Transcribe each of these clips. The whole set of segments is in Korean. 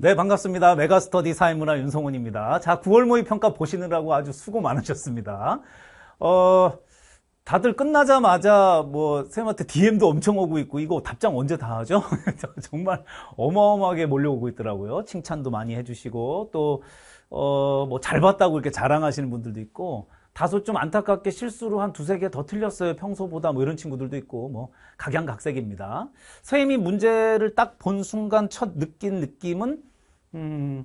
네, 반갑습니다. 메가스터디 사회문화 윤성훈입니다. 자, 9월 모의 평가 보시느라고 아주 수고 많으셨습니다. 어, 다들 끝나자마자 뭐 쌤한테 DM도 엄청 오고 있고 이거 답장 언제 다 하죠? 정말 어마어마하게 몰려오고 있더라고요. 칭찬도 많이 해주시고 또 어, 뭐 잘 봤다고 이렇게 자랑하시는 분들도 있고 다소 좀 안타깝게 실수로 한 두세 개 더 틀렸어요. 평소보다 뭐 이런 친구들도 있고 뭐 각양각색입니다. 선생님이 문제를 딱 본 순간 첫 느낀 느낌은 음,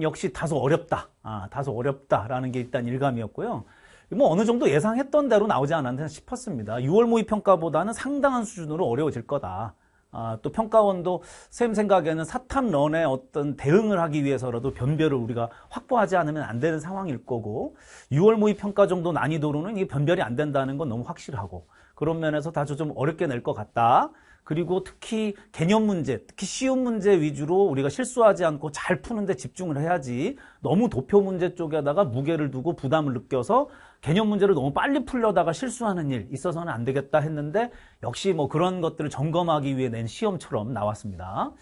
역시 다소 어렵다. 아, 다소 어렵다라는 게 일단 일감이었고요. 뭐 어느 정도 예상했던 대로 나오지 않았나 싶었습니다. 6월 모의 평가보다는 상당한 수준으로 어려워질 거다. 아, 또 평가원도 쌤 생각에는 사탐런의 어떤 대응을 하기 위해서라도 변별을 우리가 확보하지 않으면 안 되는 상황일 거고 6월 모의 평가 정도 난이도로는 이 변별이 안 된다는 건 너무 확실하고 그런 면에서 다소 좀 어렵게 낼 것 같다. 그리고 특히 개념 문제, 특히 쉬운 문제 위주로 우리가 실수하지 않고 잘 푸는데 집중을 해야지 너무 도표 문제 쪽에다가 무게를 두고 부담을 느껴서 개념 문제를 너무 빨리 풀려다가 실수하는 일 있어서는 안 되겠다 했는데 역시 뭐 그런 것들을 점검하기 위해 낸 시험처럼 나왔습니다.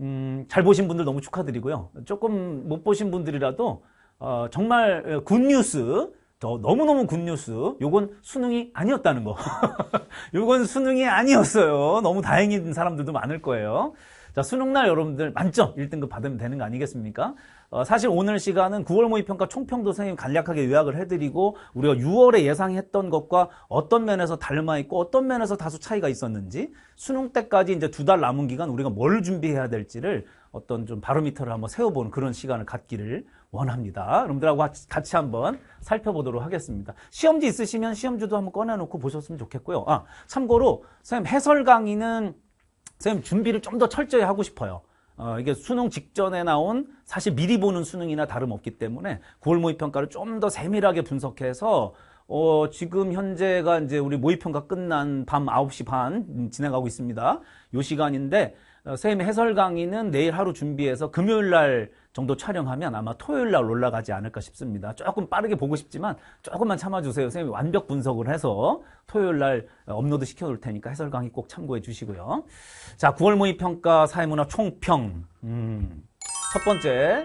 음, 잘 보신 분들 너무 축하드리고요. 조금 못 보신 분들이라도 어, 정말 어, 굿뉴스 더 너무너무 굿뉴스 요건 수능이 아니었다는 거 요건 수능이 아니었어요 너무 다행인 사람들도 많을 거예요 자 수능날 여러분들 만점 1등급 받으면 되는 거 아니겠습니까 어, 사실 오늘 시간은 9월 모의평가 총평도 선생님 간략하게 요약을 해드리고 우리가 6월에 예상했던 것과 어떤 면에서 닮아있고 어떤 면에서 다소 차이가 있었는지 수능 때까지 이제 두 달 남은 기간 우리가 뭘 준비해야 될지를 어떤 좀 바로미터를 한번 세워보는 그런 시간을 갖기를 원합니다. 여러분들하고 같이 한번 살펴보도록 하겠습니다. 시험지 있으시면 시험지도 한번 꺼내놓고 보셨으면 좋겠고요. 아, 참고로 선생님 해설 강의는 선생님 준비를 좀 더 철저히 하고 싶어요. 어, 이게 수능 직전에 나온 사실 미리 보는 수능이나 다름없기 때문에 9월 모의평가를 좀 더 세밀하게 분석해서 어, 지금 현재가 이제 우리 모의평가 끝난 밤 9시 반 진행하고 있습니다. 요 시간인데, 어, 쌤 해설 강의는 내일 하루 준비해서 금요일 날 정도 촬영하면 아마 토요일 날 올라가지 않을까 싶습니다. 조금 빠르게 보고 싶지만 조금만 참아주세요. 쌤이 완벽 분석을 해서 토요일 날 업로드 시켜놓을 테니까 해설 강의 꼭 참고해 주시고요. 자, 9월 모의평가 사회문화 총평. 음, 첫 번째.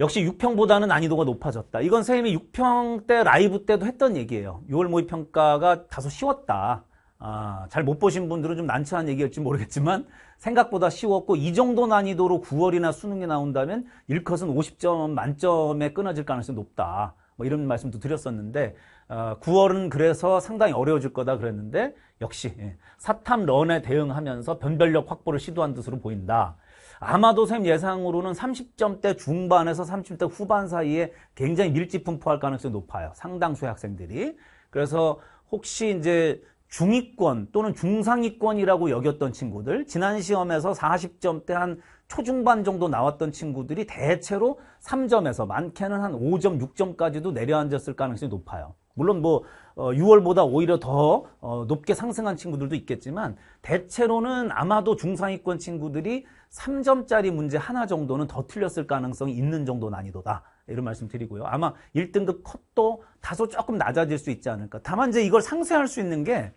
역시 6평보다는 난이도가 높아졌다. 이건 선생님이 6평 때 라이브 때도 했던 얘기예요. 6월 모의평가가 다소 쉬웠다. 아, 잘 못 보신 분들은 좀 난처한 얘기일지 모르겠지만 생각보다 쉬웠고 이 정도 난이도로 9월이나 수능이 나온다면 1컷은 50점 만점에 끊어질 가능성이 높다. 뭐 이런 말씀도 드렸었는데 어, 아, 9월은 그래서 상당히 어려워질 거다 그랬는데 역시 예, 사탐 런에 대응하면서 변별력 확보를 시도한 뜻으로 보인다. 아마도 샘 예상으로는 30점대 중반에서 30대 후반 사이에 굉장히 밀집 분포할 가능성이 높아요. 상당수의 학생들이. 그래서 혹시 이제 중위권 또는 중상위권이라고 여겼던 친구들, 지난 시험에서 40점대 한 초중반 정도 나왔던 친구들이 대체로 3점에서 많게는 한 5점, 6점까지도 내려앉았을 가능성이 높아요. 물론 뭐 6월보다 어, 오히려 더 어, 높게 상승한 친구들도 있겠지만 대체로는 아마도 중상위권 친구들이 3점짜리 문제 하나 정도는 더 틀렸을 가능성이 있는 정도 난이도다. 이런 말씀 드리고요. 아마 1등급 컷도 다소 조금 낮아질 수 있지 않을까. 다만 이제 이걸 상쇄할 수 있는 게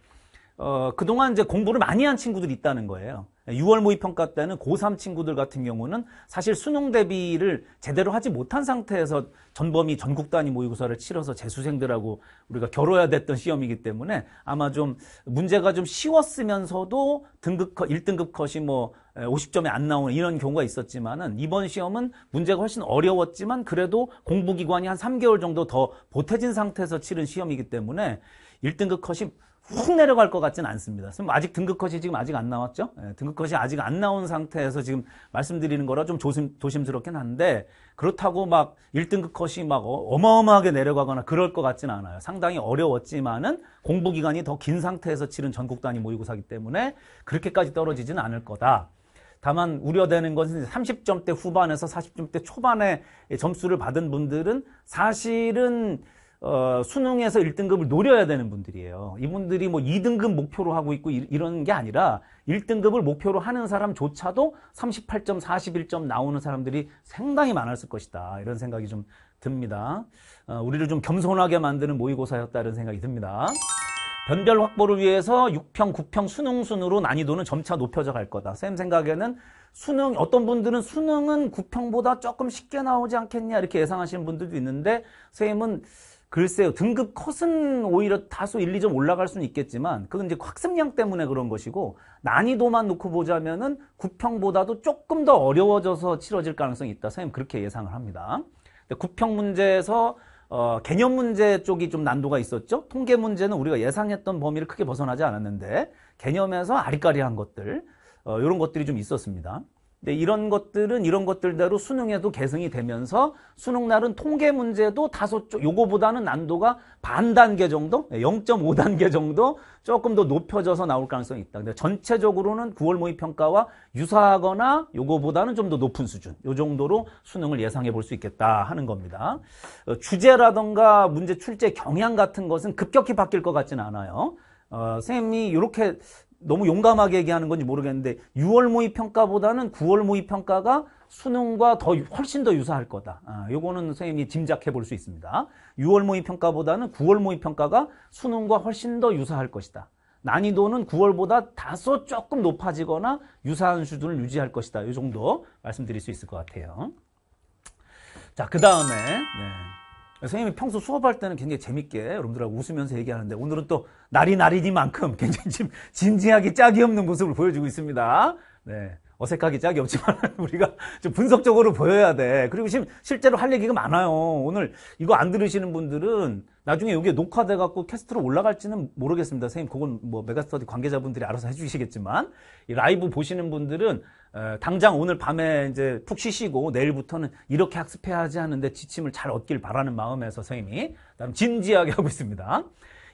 어, 그동안 이제 공부를 많이 한 친구들이 있다는 거예요. 6월 모의평가 때는 고3 친구들 같은 경우는 사실 수능 대비를 제대로 하지 못한 상태에서 전범위 전국 단위 모의고사를 치러서 재수생들하고 우리가 겨뤄야 됐던 시험이기 때문에 아마 좀 문제가 좀 쉬웠으면서도 등급 컷, 1등급 컷이 뭐 50점이 안 나오는 이런 경우가 있었지만은 이번 시험은 문제가 훨씬 어려웠지만 그래도 공부기관이한 3개월 정도 더 보태진 상태에서 치른 시험이기 때문에 1등급 컷이 훅 내려갈 것 같지는 않습니다. 지금 아직 등급컷이 지금 아직 안 나왔죠? 예, 등급컷이 아직 안 나온 상태에서 지금 말씀드리는 거라 좀 조심, 조심스럽긴 한데 그렇다고 막 1등급컷이 막 어, 어마어마하게 내려가거나 그럴 것 같지는 않아요. 상당히 어려웠지만은 공부 기간이 더 긴 상태에서 치른 전국 단위 모의고사기 때문에 그렇게까지 떨어지지는 않을 거다. 다만 우려되는 것은 30점대 후반에서 40점대 초반에 점수를 받은 분들은 사실은 어, 수능에서 1등급을 노려야 되는 분들이에요. 이분들이 뭐 2등급 목표로 하고 있고 이, 런게 아니라 1등급을 목표로 하는 사람조차도 38점, 41점 나오는 사람들이 상당히 많았을 것이다. 이런 생각이 좀 듭니다. 어, 우리를 좀 겸손하게 만드는 모의고사였다. 는 생각이 듭니다. 변별 확보를 위해서 6평, 9평 수능 순으로 난이도는 점차 높여져 갈 거다. 쌤 생각에는 수능 어떤 분들은 수능은 9평보다 조금 쉽게 나오지 않겠냐 이렇게 예상하시는 분들도 있는데 쌤은 글쎄요 등급 컷은 오히려 다소 1, 2점 올라갈 수는 있겠지만 그건 이제 학습량 때문에 그런 것이고 난이도만 놓고 보자면은 구평보다도 조금 더 어려워져서 치러질 가능성이 있다 선생님 그렇게 예상을 합니다 근 구평 문제에서 어, 개념 문제 쪽이 좀 난도가 있었죠 통계 문제는 우리가 예상했던 범위를 크게 벗어나지 않았는데 개념에서 아리까리한 것들 어, 이런 것들이 좀 있었습니다 근 네, 이런 것들은 이런 것들대로 수능에도 개성이 되면서 수능 날은 통계 문제도 다소 요거보다는 난도가 반 단계 정도, 0.5 단계 정도 조금 더 높여져서 나올 가능성이 있다. 근데 전체적으로는 9월 모의 평가와 유사하거나 요거보다는 좀 더 높은 수준, 요 정도로 수능을 예상해 볼 수 있겠다 하는 겁니다. 어, 주제라던가 문제 출제 경향 같은 것은 급격히 바뀔 것 같지는 않아요. 어, 선생님이 이렇게 너무 용감하게 얘기하는 건지 모르겠는데 6월 모의 평가보다는 9월 모의 평가가 수능과 더 훨씬 더 유사할 거다. 아, 요거는 선생님이 짐작해 볼 수 있습니다. 6월 모의 평가보다는 9월 모의 평가가 수능과 훨씬 더 유사할 것이다. 난이도는 9월보다 다소 조금 높아지거나 유사한 수준을 유지할 것이다. 이 정도 말씀드릴 수 있을 것 같아요. 자, 그 다음에 네. 선생님이 평소 수업할 때는 굉장히 재밌게 여러분들하고 웃으면서 얘기하는데 오늘은 또 날이 날이니만큼 굉장히 지금 진지하게 짝이 없는 모습을 보여주고 있습니다. 네. 어색하기 짝이 없지만 우리가 좀 분석적으로 보여야 돼. 그리고 지금 실제로 할 얘기가 많아요. 오늘 이거 안 들으시는 분들은 나중에 이게 녹화돼 갖고 캐스트로 올라갈지는 모르겠습니다. 선생님 그건 뭐 메가스터디 관계자분들이 알아서 해주시겠지만 라이브 보시는 분들은 어, 당장 오늘 밤에 이제 푹 쉬시고 내일부터는 이렇게 학습해야지 하는데 지침을 잘 얻길 바라는 마음에서 선생님이 나름 진지하게 하고 있습니다.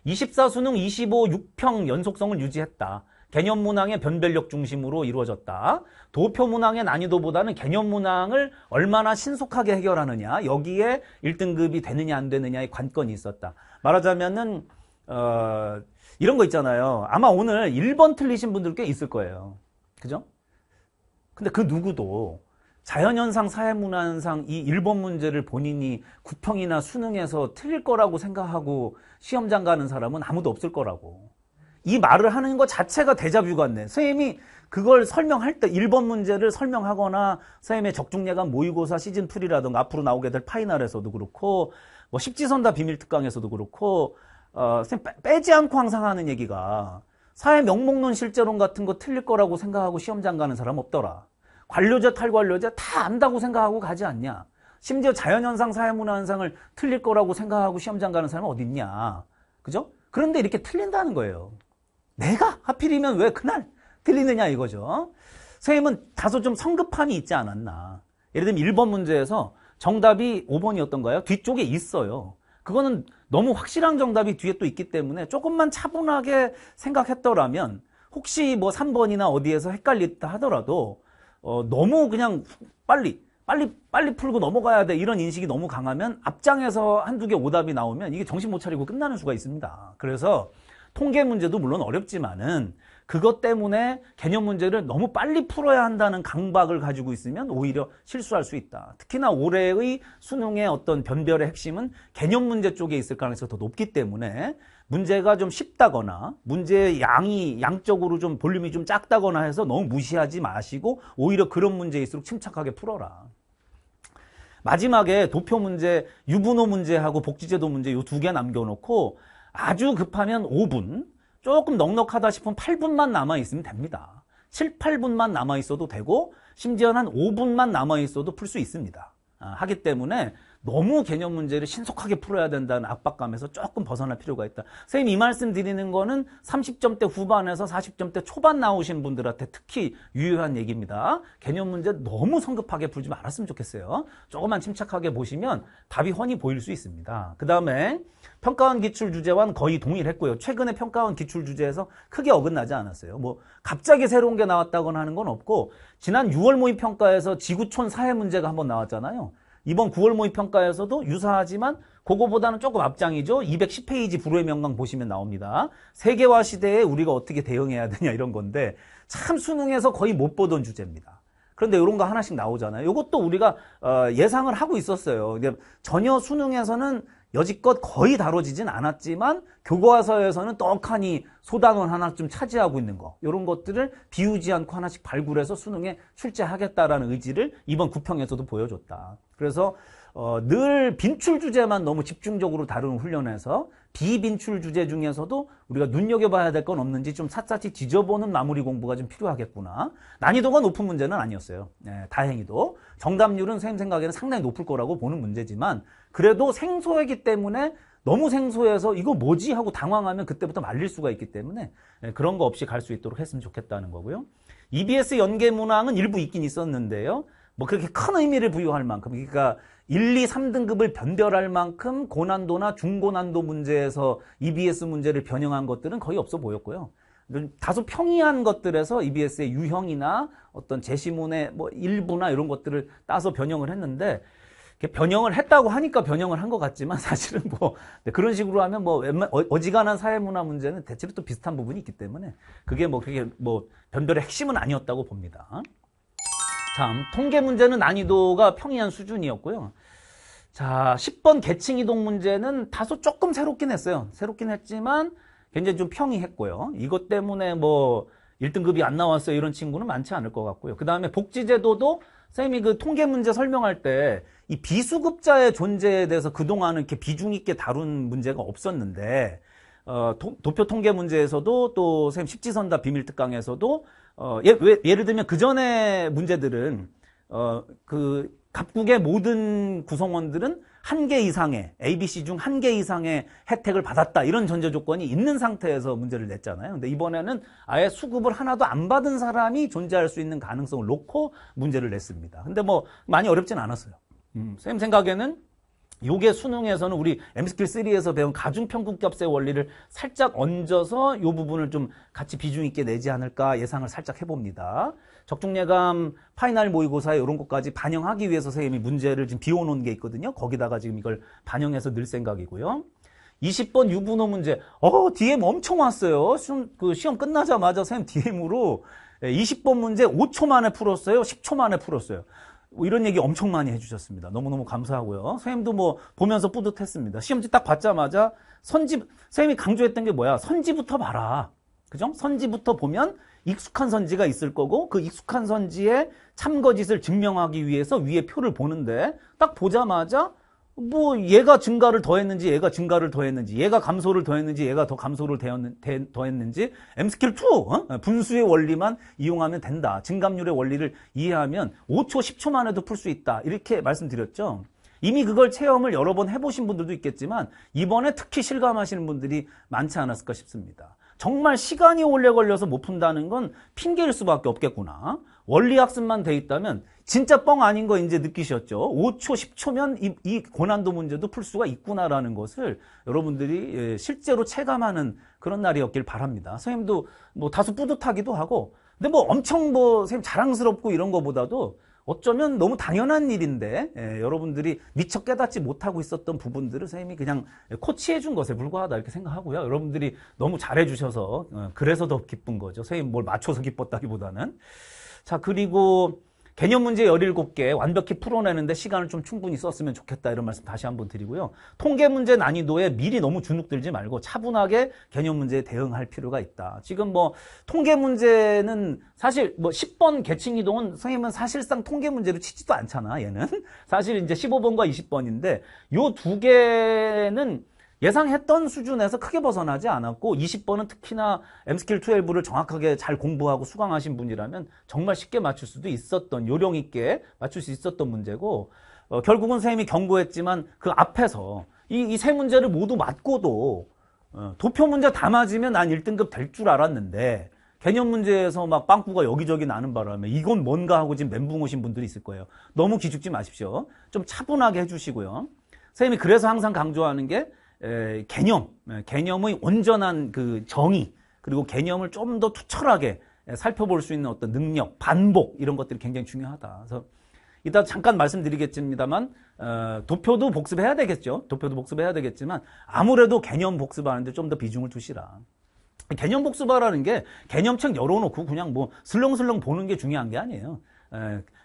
24수능 25 6평 연속성을 유지했다. 개념 문항의 변별력 중심으로 이루어졌다. 도표 문항의 난이도보다는 개념 문항을 얼마나 신속하게 해결하느냐 여기에 1등급이 되느냐 안 되느냐의 관건이 있었다. 말하자면은 어, 이런 거 있잖아요. 아마 오늘 1번 틀리신 분들 꽤 있을 거예요. 그죠? 근데 그 누구도 자연현상, 사회문화현상 이 1번 문제를 본인이 구평이나 수능에서 틀릴 거라고 생각하고 시험장 가는 사람은 아무도 없을 거라고. 이 말을 하는 것 자체가 대자뷰 같네. 선생님이 그걸 설명할 때 1번 문제를 설명하거나 선생님의 적중예감 모의고사 시즌2라든가 앞으로 나오게 될 파이널에서도 그렇고 뭐 십지선다 비밀특강에서도 그렇고 어, 선생님 빼, 지 않고 항상 하는 얘기가 사회 명목론 실제론 같은 거 틀릴 거라고 생각하고 시험장 가는 사람 없더라. 관료제 탈관료제 다 안다고 생각하고 가지 않냐. 심지어 자연현상 사회문화현상을 틀릴 거라고 생각하고 시험장 가는 사람은 어딨냐. 그죠? 그런데 이렇게 틀린다는 거예요. 내가 하필이면 왜 그날 틀리느냐 이거죠. 선생님은 다소 좀 성급함이 있지 않았나. 예를 들면 1번 문제에서 정답이 5번이었던가요? 뒤쪽에 있어요. 그거는 너무 확실한 정답이 뒤에 또 있기 때문에 조금만 차분하게 생각했더라면 혹시 뭐 3번이나 어디에서 헷갈렸다 하더라도 어, 너무 그냥 빨리 빨리 빨리 풀고 넘어가야 돼 이런 인식이 너무 강하면 앞장에서 한두 개 오답이 나오면 이게 정신 못 차리고 끝나는 수가 있습니다. 그래서 통계 문제도 물론 어렵지만은 그것 때문에 개념 문제를 너무 빨리 풀어야 한다는 강박을 가지고 있으면 오히려 실수할 수 있다. 특히나 올해의 수능의 어떤 변별의 핵심은 개념 문제 쪽에 있을 가능성이 더 높기 때문에 문제가 좀 쉽다거나 문제의 양이 양적으로 좀 볼륨이 좀 작다거나 해서 너무 무시하지 마시고 오히려 그런 문제일수록 침착하게 풀어라. 마지막에 도표 문제, 유분호 문제하고 복지제도 문제 이 두 개 남겨놓고 아주 급하면 5분, 조금 넉넉하다 싶은 8분만 남아있으면 됩니다. 7, 8분만 남아있어도 되고 심지어는 5분만 남아있어도 풀 수 있습니다. 아, 하기 때문에 너무 개념 문제를 신속하게 풀어야 된다는 압박감에서 조금 벗어날 필요가 있다. 선생님 이 말씀 드리는 거는 30점대 후반에서 40점대 초반 나오신 분들한테 특히 유효한 얘기입니다. 개념 문제 너무 성급하게 풀지 말았으면 좋겠어요. 조금만 침착하게 보시면 답이 훤히 보일 수 있습니다. 그 다음에 평가원 기출 주제와는 거의 동일했고요. 최근에 평가원 기출 주제에서 크게 어긋나지 않았어요. 뭐 갑자기 새로운 게 나왔다거나 하는 건 없고 지난 6월 모의평가에서 지구촌 사회 문제가 한번 나왔잖아요. 이번 9월 모의 평가에서도 유사하지만 그거보다는 조금 앞장이죠. 210페이지 불후의 명강 보시면 나옵니다. 세계화 시대에 우리가 어떻게 대응해야 되냐 이런 건데 참 수능에서 거의 못 보던 주제입니다. 그런데 이런 거 하나씩 나오잖아요. 이것도 우리가 어, 예상을 하고 있었어요. 전혀 수능에서는 여지껏 거의 다뤄지진 않았지만 교과서에서는 떡하니 소단원 하나쯤 차지하고 있는 거 이런 것들을 비우지 않고 하나씩 발굴해서 수능에 출제하겠다라는 의지를 이번 구평에서도 보여줬다. 그래서 어, 늘 빈출 주제만 너무 집중적으로 다루는 훈련에서 비빈출 주제 중에서도 우리가 눈여겨봐야 될 건 없는지 좀 샅샅이 뒤져보는 마무리 공부가 좀 필요하겠구나. 난이도가 높은 문제는 아니었어요. 네, 다행히도. 정답률은 선생님 생각에는 상당히 높을 거라고 보는 문제지만 그래도 생소하기 때문에 너무 생소해서 이거 뭐지 하고 당황하면 그때부터 말릴 수가 있기 때문에 예, 그런 거 없이 갈 수 있도록 했으면 좋겠다는 거고요. EBS 연계 문항은 일부 있긴 있었는데요. 뭐 그렇게 큰 의미를 부여할 만큼 그러니까 1, 2, 3등급을 변별할 만큼 고난도나 중고난도 문제에서 EBS 문제를 변형한 것들은 거의 없어 보였고요. 다소 평이한 것들에서 EBS의 유형이나 어떤 제시문의 뭐 일부나 이런 것들을 따서 변형을 했는데 변형을 했다고 하니까 변형을 한 것 같지만 사실은 뭐 네, 그런 식으로 하면 뭐 웬만 어, 어지간한 사회문화 문제는 대체로 또 비슷한 부분이 있기 때문에 그게 뭐 그게 뭐 변별의 핵심은 아니었다고 봅니다. 참 통계 문제는 난이도가 평이한 수준이었고요. 자 10번 계층 이동 문제는 다소 조금 새롭긴 했어요. 새롭긴 했지만 굉장히 좀 평이했고요. 이것 때문에 뭐 1등급이 안 나왔어요 이런 친구는 많지 않을 것 같고요. 그 다음에 복지제도도 선생님이 그 통계 문제 설명할 때이 비수급자의 존재에 대해서 그동안은 이렇게 비중 있게 다룬 문제가 없었는데 어, 도, 도표 통계 문제에서도 또 선생님 십지선다 비밀특강에서도 어, 예, 예를 들면 그 전에 문제들은 어, 그 각국의 모든 구성원들은 한 개 이상의 ABC 중 한 개 이상의 혜택을 받았다 이런 전제 조건이 있는 상태에서 문제를 냈잖아요. 근데 이번에는 아예 수급을 하나도 안 받은 사람이 존재할 수 있는 가능성을 놓고 문제를 냈습니다. 근데 뭐 많이 어렵진 않았어요. 음, 쌤 생각에는 요게 수능에서는 우리 엠스킬 3에서 배운 가중평균값의 원리를 살짝 얹어서 요 부분을 좀 같이 비중 있게 내지 않을까 예상을 살짝 해봅니다. 적중예감 파이널 모의고사에 이런 것까지 반영하기 위해서 선생님이 문제를 지금 비워놓은 게 있거든요. 거기다가 지금 이걸 반영해서 늘 생각이고요. 20번 유분호 문제. 어, DM 엄청 왔어요. 시험, 그 시험 끝나자마자 선생님 DM으로 20번 문제 5초 만에 풀었어요. 10초 만에 풀었어요. 뭐 이런 얘기 엄청 많이 해주셨습니다. 너무너무 감사하고요. 선생님도 뭐 보면서 뿌듯했습니다. 시험지 딱 받자마자 선지, 선생님이 강조했던 게 뭐야? 선지부터 봐라. 그죠? 선지부터 보면 익숙한 선지가 있을 거고 그 익숙한 선지의 참거짓을 증명하기 위해서 위에 표를 보는데 딱 보자마자 뭐 얘가 증가를 더했는지 얘가 증가를 더했는지 얘가 감소를 더했는지 얘가 더 감소를 더했는지 M스킬 2 어? 분수의 원리만 이용하면 된다. 증감률의 원리를 이해하면 5초 10초만 해도 풀 수 있다. 이렇게 말씀드렸죠. 이미 그걸 체험을 여러 번 해보신 분들도 있겠지만 이번에 특히 실감하시는 분들이 많지 않았을까 싶습니다. 정말 시간이 오래 걸려서 못 푼다는 건 핑계일 수밖에 없겠구나. 원리학습만 돼 있다면 진짜 뻥 아닌 거 이제 느끼셨죠? 5초, 10초면 이, 이 고난도 문제도 풀 수가 있구나라는 것을 여러분들이 예, 실제로 체감하는 그런 날이었길 바랍니다. 선생님도 뭐 다소 뿌듯하기도 하고 근데 뭐 엄청 뭐 선생님 자랑스럽고 이런 거보다도 어쩌면 너무 당연한 일인데 예, 여러분들이 미처 깨닫지 못하고 있었던 부분들을 선생님이 그냥 코치해 준 것에 불과하다 이렇게 생각하고요. 여러분들이 너무 잘해 주셔서 어, 그래서 더 기쁜 거죠. 선생님 뭘 맞춰서 기뻤다기보다는 자 그리고 개념 문제 17개 완벽히 풀어내는데 시간을 좀 충분히 썼으면 좋겠다 이런 말씀 다시 한번 드리고요. 통계 문제 난이도에 미리 너무 주눅들지 말고 차분하게 개념 문제에 대응할 필요가 있다. 지금 뭐 통계 문제는 사실 뭐 10번 계층 이동은 선생님은 사실상 통계 문제로 치지도 않잖아. 얘는 사실 이제 15번과 20번인데 요 두 개는 예상했던 수준에서 크게 벗어나지 않았고 20번은 특히나 M스킬 12를 정확하게 잘 공부하고 수강하신 분이라면 정말 쉽게 맞출 수도 있었던 요령 있게 맞출 수 있었던 문제고 어, 결국은 선생님이 경고했지만 그 앞에서 이 세 문제를 모두 맞고도 어, 도표 문제 다 맞으면 난 1등급 될 줄 알았는데 개념 문제에서 막 빵꾸가 여기저기 나는 바람에 이건 뭔가 하고 지금 멘붕 오신 분들이 있을 거예요. 너무 기죽지 마십시오. 좀 차분하게 해주시고요. 선생님이 그래서 항상 강조하는 게 개념, 개념의 온전한 그 정의, 그리고 개념을 좀 더 투철하게 살펴볼 수 있는 어떤 능력, 반복, 이런 것들이 굉장히 중요하다. 그래서 이따 잠깐 말씀드리겠습니다만, 어, 도표도 복습해야 되겠죠. 도표도 복습해야 되겠지만, 아무래도 개념 복습하는데 좀 더 비중을 두시라. 개념 복습하라는 게 개념책 열어놓고 그냥 뭐 슬렁슬렁 보는 게 중요한 게 아니에요.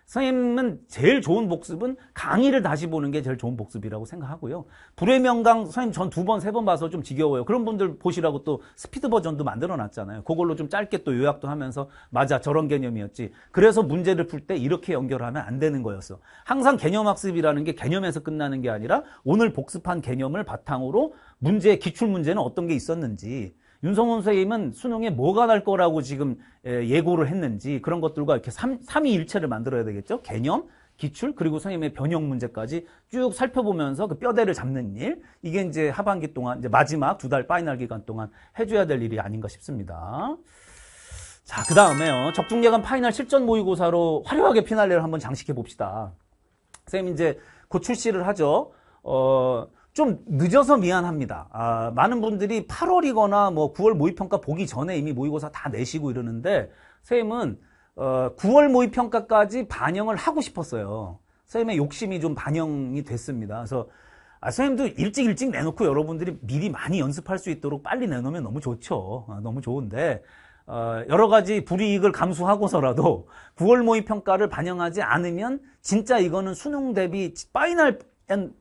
선생님은 제일 좋은 복습은 강의를 다시 보는 게 제일 좋은 복습이라고 생각하고요. 불의 명강 선생님 전 두 번, 세 번 봐서 좀 지겨워요. 그런 분들 보시라고 또 스피드 버전도 만들어 놨잖아요. 그걸로 좀 짧게 또 요약도 하면서 맞아 저런 개념이었지. 그래서 문제를 풀 때 이렇게 연결하면 안 되는 거였어. 항상 개념 학습이라는 게 개념에서 끝나는 게 아니라 오늘 복습한 개념을 바탕으로 문제 의 기출 문제는 어떤 게 있었는지 윤성훈 선생님은 수능에 뭐가 날 거라고 지금 예고를 했는지 그런 것들과 이렇게 삼위일체를 만들어야 되겠죠. 개념, 기출, 그리고 선생님의 변형 문제까지 쭉 살펴보면서 그 뼈대를 잡는 일, 이게 이제 하반기 동안, 이제 마지막 두 달 파이널 기간 동안 해줘야 될 일이 아닌가 싶습니다. 자, 그 다음에요. 적중예감 파이널 실전 모의고사로 화려하게 피날레를 한번 장식해 봅시다. 선생님 이제 곧 출시를 하죠. 어, 좀 늦어서 미안합니다. 아, 많은 분들이 8월이거나 뭐 9월 모의평가 보기 전에 이미 모의고사 다 내시고 이러는데 선생님은 어, 9월 모의평가까지 반영을 하고 싶었어요. 선생님의 욕심이 좀 반영이 됐습니다. 그래서 아, 선생님도 일찍 일찍 내놓고 여러분들이 미리 많이 연습할 수 있도록 빨리 내놓으면 너무 좋죠. 아, 너무 좋은데 어, 여러 가지 불이익을 감수하고서라도 9월 모의평가를 반영하지 않으면 진짜 이거는 수능 대비 파이널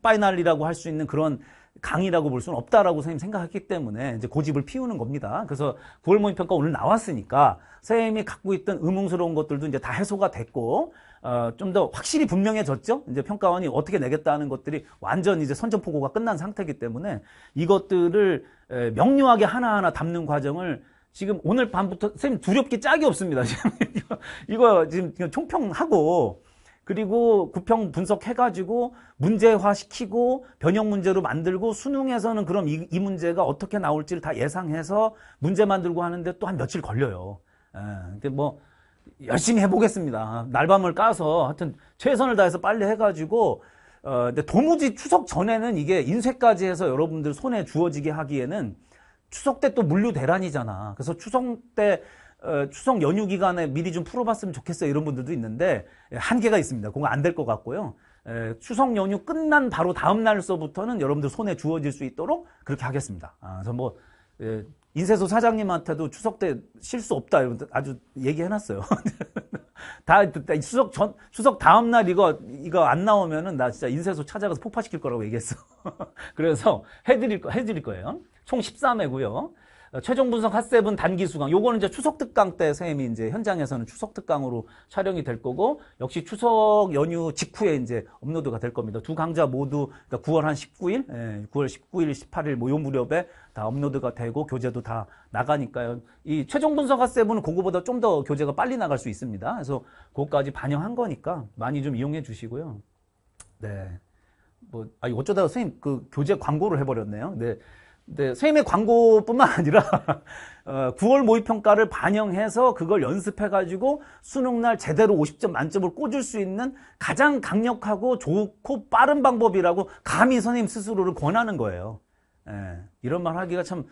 파이널이라고 할 수 있는 그런 강의라고 볼 수는 없다라고 선생님 생각했기 때문에 이제 고집을 피우는 겁니다. 그래서 9월 모의평가 오늘 나왔으니까 선생님이 갖고 있던 의문스러운 것들도 이제 다 해소가 됐고 어, 좀 더 확실히 분명해졌죠. 이제 평가원이 어떻게 내겠다는 것들이 완전 이제 선전포고가 끝난 상태이기 때문에 이것들을 명료하게 하나하나 담는 과정을 지금 오늘 밤부터 선생님 두렵게 짝이 없습니다. 이거 지금 총평하고 그리고 구평 분석해가지고 문제화시키고 변형 문제로 만들고 수능에서는 그럼 이, 이 문제가 어떻게 나올지를 다 예상해서 문제 만들고 하는데 또 한 며칠 걸려요. 예, 근데 뭐 열심히 해보겠습니다. 날밤을 까서 하여튼 최선을 다해서 빨리 해가지고 어, 근데 도무지 추석 전에는 이게 인쇄까지 해서 여러분들 손에 주어지게 하기에는 추석 때 또 물류 대란이잖아. 그래서 추석 때 어, 추석 연휴 기간에 미리 좀 풀어봤으면 좋겠어요 이런 분들도 있는데 예, 한계가 있습니다. 그건 안될 것 같고요. 에, 예, 추석 연휴 끝난 바로 다음 날서부터는 여러분들 손에 주어질 수 있도록 그렇게 하겠습니다. 아, 그래서 뭐 예, 인쇄소 사장님한테도 추석 때 쉴 수 없다 이런 아주 얘기해놨어요. 다, 다 추석 전 추석 다음 날 이거 이거 안 나오면은 나 진짜 인쇄소 찾아가서 폭파시킬 거라고 얘기했어. 그래서 해드릴 거 해드릴 거예요. 총 13회고요. 어, 최종 분석 핫세븐 단기 수강. 요거는 이제 추석 특강 때선 쌤이 이제 현장에서는 추석 특강으로 촬영이 될 거고 역시 추석 연휴 직후에 이제 업로드가 될 겁니다. 두 강좌 모두 그러니까 9월 한 19일, 예, 9월 19일, 18일 모요 뭐 무렵에 다 업로드가 되고 교재도 다 나가니까요. 이 최종 분석 핫세븐은 그거보다 좀 더 교재가 빨리 나갈 수 있습니다. 그래서 그것까지 반영한 거니까 많이 좀 이용해 주시고요. 네. 뭐, 아, 어쩌다가 선생님 그 교재 광고를 해버렸네요. 네. 네, 선생님의 광고뿐만 아니라 어, 9월 모의평가를 반영해서 그걸 연습해가지고 수능날 제대로 50점 만점을 꽂을 수 있는 가장 강력하고 좋고 빠른 방법이라고 감히 선생님 스스로를 권하는 거예요. 예, 이런 말 하기가 참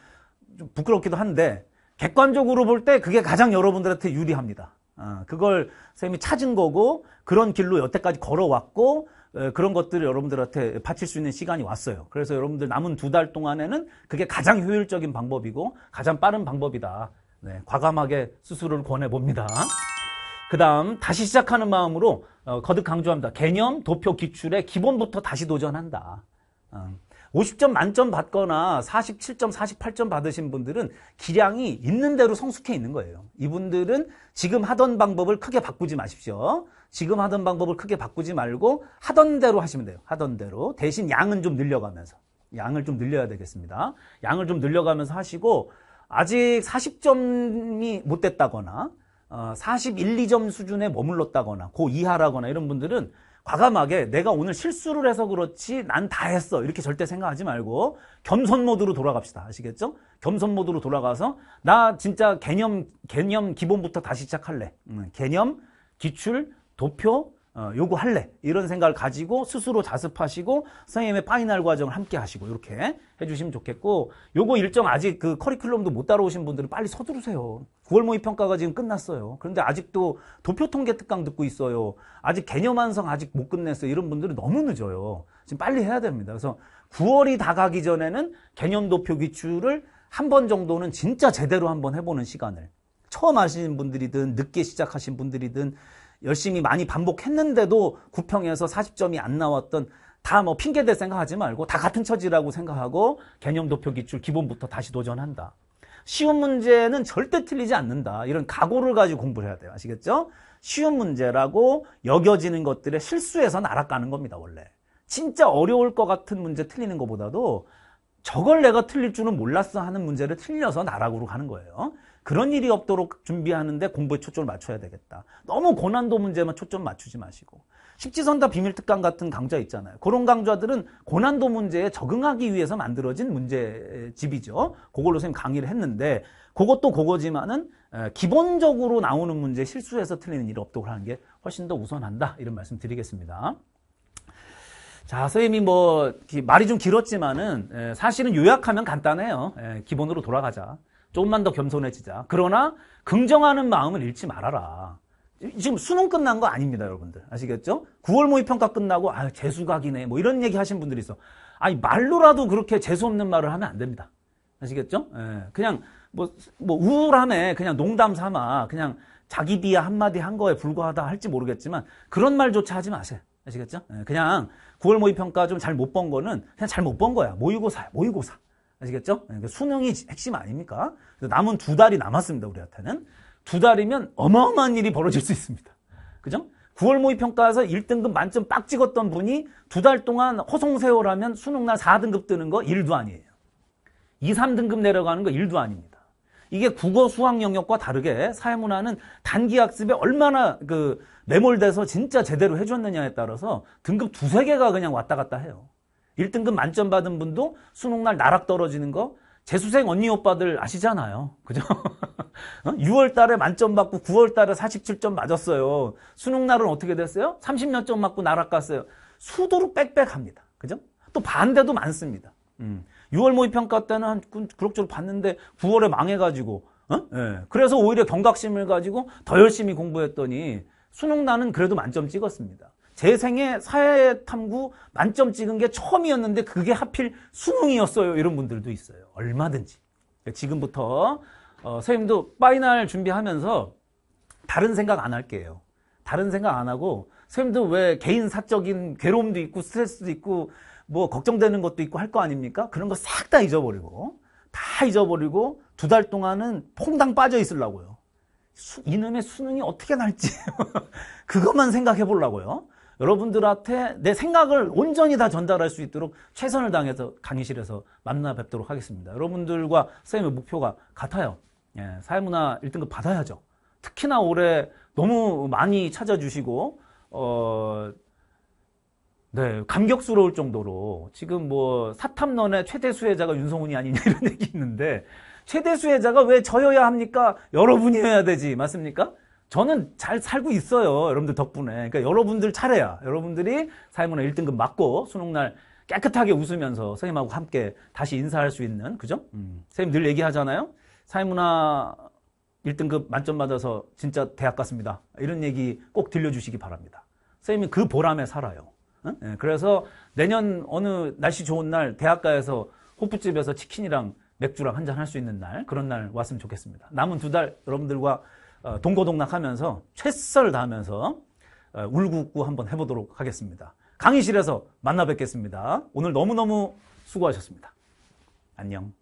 부끄럽기도 한데 객관적으로 볼 때 그게 가장 여러분들한테 유리합니다. 어, 그걸 선생님이 찾은 거고 그런 길로 여태까지 걸어왔고 그런 것들을 여러분들한테 바칠 수 있는 시간이 왔어요. 그래서 여러분들 남은 두 달 동안에는 그게 가장 효율적인 방법이고 가장 빠른 방법이다. 네, 과감하게 수술을 권해봅니다. 그 다음 다시 시작하는 마음으로 어, 거듭 강조합니다. 개념, 도표, 기출의 기본부터 다시 도전한다. 50점 어, 만점 받거나 47점, 48점 받으신 분들은 기량이 있는 대로 성숙해 있는 거예요. 이분들은 지금 하던 방법을 크게 바꾸지 마십시오. 지금 하던 방법을 크게 바꾸지 말고 하던 대로 하시면 돼요. 하던 대로. 대신 양은 좀 늘려가면서. 양을 좀 늘려야 되겠습니다. 양을 좀 늘려가면서 하시고 아직 40점이 못 됐다거나 41, 어, 2점 수준에 머물렀다거나 고 이하라거나 이런 분들은 과감하게 내가 오늘 실수를 해서 그렇지 난 다 했어 이렇게 절대 생각하지 말고 겸손 모드로 돌아갑시다 아시겠죠? 겸손 모드로 돌아가서 나 진짜 개념 개념 기본부터 다시 시작할래 음, 개념 기출 도표 어, 요구할래 이런 생각을 가지고 스스로 자습하시고 선생님의 파이널 과정을 함께 하시고 이렇게 해주시면 좋겠고 요거 일정 아직 그 커리큘럼도 못 따라오신 분들은 빨리 서두르세요 9월 모의평가가 지금 끝났어요 그런데 아직도 도표통계 특강 듣고 있어요 아직 개념 완성 아직 못 끝냈어요 이런 분들은 너무 늦어요 지금 빨리 해야 됩니다 그래서 9월이 다가기 전에는 개념 도표 기출을 한 번 정도는 진짜 제대로 한 번 해보는 시간을 처음 하시는 분들이든 늦게 시작하신 분들이든 열심히 많이 반복했는데도 9평에서 40점이 안 나왔던 다 뭐 핑계대 생각하지 말고 다 같은 처지라고 생각하고 개념 도표 기출 기본부터 다시 도전한다. 쉬운 문제는 절대 틀리지 않는다. 이런 각오를 가지고 공부를 해야 돼요. 아시겠죠? 쉬운 문제라고 여겨지는 것들의 실수에서 날아가는 겁니다. 원래. 진짜 어려울 것 같은 문제 틀리는 것보다도 저걸 내가 틀릴 줄은 몰랐어 하는 문제를 틀려서 나락으로 가는 거예요. 그런 일이 없도록 준비하는데 공부에 초점을 맞춰야 되겠다. 너무 고난도 문제만 초점 맞추지 마시고. 십지선다 비밀특강 같은 강좌 있잖아요. 그런 강좌들은 고난도 문제에 적응하기 위해서 만들어진 문제집이죠. 그걸로 선생님 강의를 했는데 그것도 그거지만은 기본적으로 나오는 문제 실수해서 틀리는 일 없도록 하는 게 훨씬 더 우선한다. 이런 말씀 드리겠습니다. 자, 선생님이 뭐 말이 좀 길었지만은 사실은 요약하면 간단해요. 기본으로 돌아가자. 조금만 더 겸손해지자. 그러나 긍정하는 마음을 잃지 말아라. 지금 수능 끝난 거 아닙니다, 여러분들. 아시겠죠? 9월 모의평가 끝나고 아, 재수각이네. 뭐 이런 얘기 하신 분들이 있어. 아니, 말로라도 그렇게 재수 없는 말을 하면 안 됩니다. 아시겠죠? 예, 그냥 뭐, 뭐우울함에 그냥 농담 삼아. 그냥 자기 비하 한마디 한 거에 불과하다 할지 모르겠지만 그런 말조차 하지 마세요. 아시겠죠? 예, 그냥 9월 모의평가 좀 잘 못 본 거는 그냥 잘 못 본 거야. 모의고사야, 모의고사. 아시겠죠? 예, 그러니까 수능이 핵심 아닙니까? 남은 두 달이 남았습니다. 우리한테는. 두 달이면 어마어마한 일이 벌어질 수 있습니다. 그죠? 9월 모의평가에서 1등급 만점 빡 찍었던 분이 두 달 동안 허송세월하면 수능날 4등급 뜨는 거 1도 아니에요. 2, 3등급 내려가는 거 1도 아닙니다. 이게 국어 수학 영역과 다르게 사회문화는 단기 학습에 얼마나 그 매몰돼서 진짜 제대로 해줬느냐에 따라서 등급 두세 개가 그냥 왔다 갔다 해요. 1등급 만점 받은 분도 수능날 나락 떨어지는 거 재수생 언니 오빠들 아시잖아요. 그죠? 6월 어? 달에 만점 받고 9월 달에 47점 맞았어요. 수능날은 어떻게 됐어요? 30몇 점 맞고 나락 갔어요. 수두룩 빽빽합니다. 그죠? 또 반대도 많습니다. 음. 6월 모의평가 때는 한 그럭저럭 봤는데 9월에 망해가지고 어? 예. 그래서 오히려 경각심을 가지고 더 열심히 공부했더니 수능 나는 그래도 만점 찍었습니다. 제 생에 사회탐구 만점 찍은 게 처음이었는데 그게 하필 수능이었어요. 이런 분들도 있어요. 얼마든지. 그러니까 지금부터 어, 선생님도 파이널 준비하면서 다른 생각 안 할게요. 다른 생각 안 하고 선생님도 왜 개인 사적인 괴로움도 있고 스트레스도 있고 뭐 걱정되는 것도 있고 할 거 아닙니까? 그런 거 싹 다 잊어버리고 다 잊어버리고 두 달 동안은 퐁당 빠져 있으려고요. 수, 이놈의 수능이 어떻게 날지 그것만 생각해 보려고요. 여러분들한테 내 생각을 온전히 다 전달할 수 있도록 최선을 다해서 강의실에서 만나 뵙도록 하겠습니다. 여러분들과 선생님의 목표가 같아요. 예, 사회문화 1등급 받아야죠. 특히나 올해 너무 많이 찾아주시고 어, 네, 감격스러울 정도로 지금 뭐 사탐론의 최대 수혜자가 윤성훈이 아니냐 이런 얘기 있는데 최대 수혜자가 왜 저여야 합니까? 여러분이어야 되지 맞습니까? 저는 잘 살고 있어요. 여러분들 덕분에. 그러니까 여러분들 차례야. 여러분들이 사회문화 1등급 맞고 수능날 깨끗하게 웃으면서 선생님하고 함께 다시 인사할 수 있는 그죠? 음. 선생님 늘 얘기하잖아요. 사회문화 1등급 만점 맞아서 진짜 대학 갔습니다. 이런 얘기 꼭 들려주시기 바랍니다. 선생님이 그 보람에 살아요. 응? 네, 그래서 내년 어느 날씨 좋은 날 대학가에서 호프집에서 치킨이랑 맥주랑 한잔 할 수 있는 날 그런 날 왔으면 좋겠습니다. 남은 두 달 여러분들과 어, 동고동락하면서 최설 다하면서 어, 울고웃고 한번 해보도록 하겠습니다. 강의실에서 만나 뵙겠습니다. 오늘 너무너무 수고하셨습니다. 안녕.